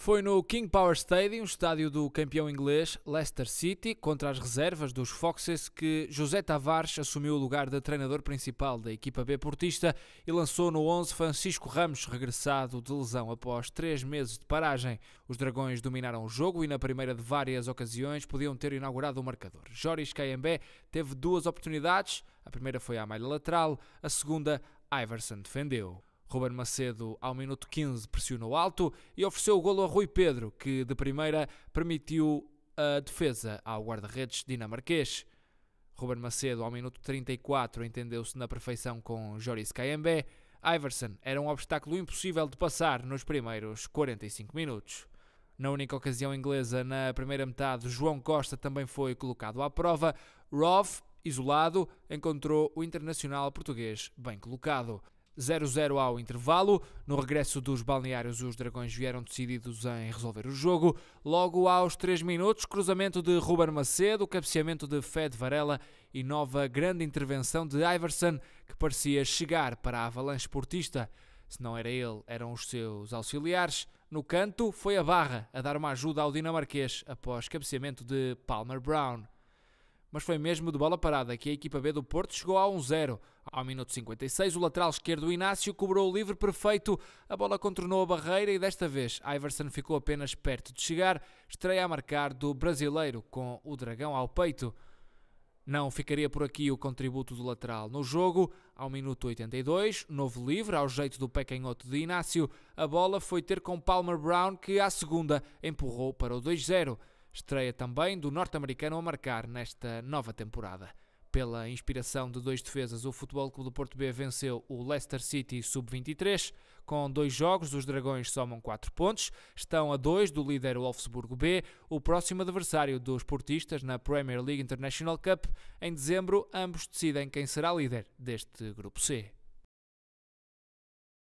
Foi no King Power Stadium, estádio do campeão inglês Leicester City, contra as reservas dos Foxes, que José Tavares assumiu o lugar de treinador principal da equipa B portista e lançou no 11 Francisco Ramos, regressado de lesão após três meses de paragem. Os Dragões dominaram o jogo e na primeira de várias ocasiões podiam ter inaugurado o marcador. Joris Caiambé teve duas oportunidades, a primeira foi à malha lateral, a segunda Iverson defendeu. Ruben Macedo, ao minuto 15, pressionou alto e ofereceu o golo a Rui Pedro, que de primeira permitiu a defesa ao guarda-redes dinamarquês. Ruben Macedo, ao minuto 34, entendeu-se na perfeição com Joris Kayembe. Iverson era um obstáculo impossível de passar nos primeiros 45 minutos. Na única ocasião inglesa na primeira metade, João Costa também foi colocado à prova. Roth, isolado, encontrou o internacional português bem colocado. 0-0 ao intervalo. No regresso dos balneários, os dragões vieram decididos em resolver o jogo. Logo aos 3 minutos, cruzamento de Ruben Macedo, cabeceamento de Fed Varela e nova grande intervenção de Iverson, que parecia chegar para a avalanche esportista. Se não era ele, eram os seus auxiliares. No canto, foi a barra a dar uma ajuda ao dinamarquês após cabeceamento de Palmer Brown mas foi mesmo de bola parada que a equipa B do Porto chegou a 1-0. Ao minuto 56, o lateral esquerdo Inácio cobrou o livre perfeito. A bola contornou a barreira e desta vez Iverson ficou apenas perto de chegar, estreia a marcar do brasileiro com o dragão ao peito. Não ficaria por aqui o contributo do lateral no jogo. Ao minuto 82, novo livre, ao jeito do pé de Inácio, a bola foi ter com Palmer Brown, que à segunda empurrou para o 2-0. Estreia também do norte-americano a marcar nesta nova temporada. Pela inspiração de dois defesas, o Futebol Clube do Porto B venceu o Leicester City Sub-23. Com dois jogos, os Dragões somam 4 pontos, estão a 2 do líder Wolfsburgo B, o próximo adversário dos portistas na Premier League International Cup. Em dezembro, ambos decidem quem será líder deste grupo C.